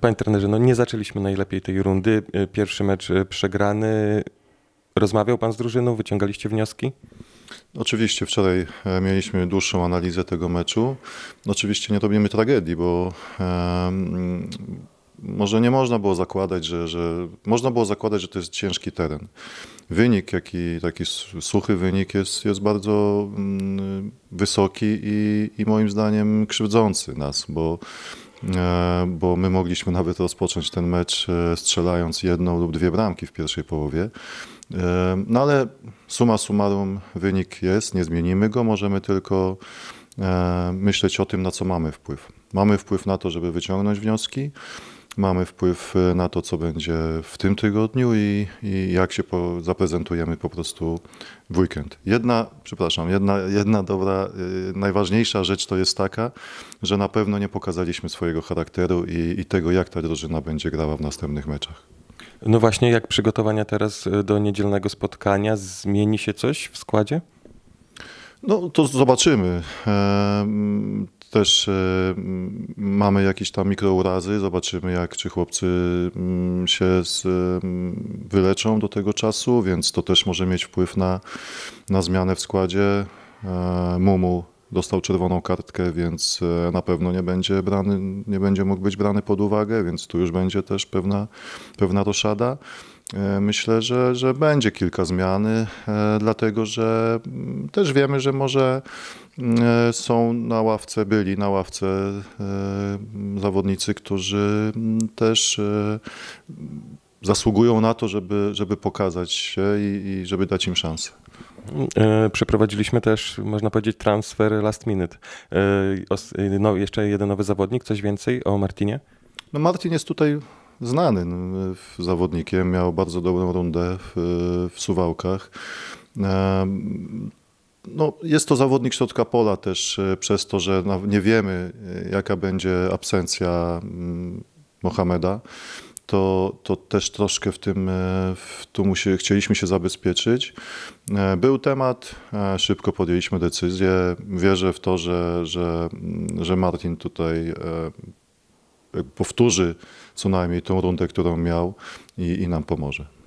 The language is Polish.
Panie trenerze, no nie zaczęliśmy najlepiej tej rundy. E, pierwszy mecz e, przegrany. Rozmawiał pan z drużyną, wyciągaliście wnioski? Oczywiście wczoraj e, mieliśmy dłuższą analizę tego meczu. Oczywiście nie robimy tragedii, bo może nie można było zakładać, że, że można było zakładać, że to jest ciężki teren. Wynik, jaki taki suchy wynik jest, jest bardzo mm, wysoki i, i moim zdaniem krzywdzący nas, bo E, bo my mogliśmy nawet rozpocząć ten mecz e, strzelając jedną lub dwie bramki w pierwszej połowie. E, no ale suma summarum wynik jest, nie zmienimy go, możemy tylko myśleć o tym, na co mamy wpływ. Mamy wpływ na to, żeby wyciągnąć wnioski, mamy wpływ e, na to, co będzie w tym tygodniu i, i jak się po, zaprezentujemy po prostu w weekend. Jedna, przepraszam, jedna, jedna dobra, yy, najważniejsza rzecz to jest taka, że na pewno nie pokazaliśmy swojego charakteru i, i tego, jak ta drużyna będzie grała w następnych meczach. No właśnie, jak przygotowania teraz e, do niedzielnego spotkania? Zmieni się coś w składzie? No to zobaczymy też e, mamy jakieś tam mikrourazy, zobaczymy jak czy chłopcy mm, się z, e, wyleczą do tego czasu, więc to też może mieć wpływ na, na zmianę w składzie. E, Mumu dostał czerwoną kartkę, więc na pewno nie będzie, brany, nie będzie mógł być brany pod uwagę, więc tu już będzie też pewna, pewna roszada. E, myślę, że, że będzie kilka zmian, e, dlatego że mm, też wiemy, że może mm, e, są na ławce, byli na ławce zawodnicy, którzy mm, też zasługują na to, żeby, żeby pokazać się i, i żeby dać im szansę. Przeprowadziliśmy też, można powiedzieć, transfer last minute. No, jeszcze jeden nowy zawodnik, coś więcej o Martinie? No Martin jest tutaj znanym no, zawodnikiem, miał bardzo dobrą rundę w, w Suwałkach. E, no, jest to zawodnik środka pola też e, przez to, że nie wiemy e, jaka będzie absencja mm, Mohameda to, to też troszkę w tym w, tu musi, chcieliśmy się zabezpieczyć. Był temat, szybko podjęliśmy decyzję. Wierzę w to, że, że, mm, że Martin tutaj powtórzy co najmniej tą rundę, którą miał i, i nam pomoże.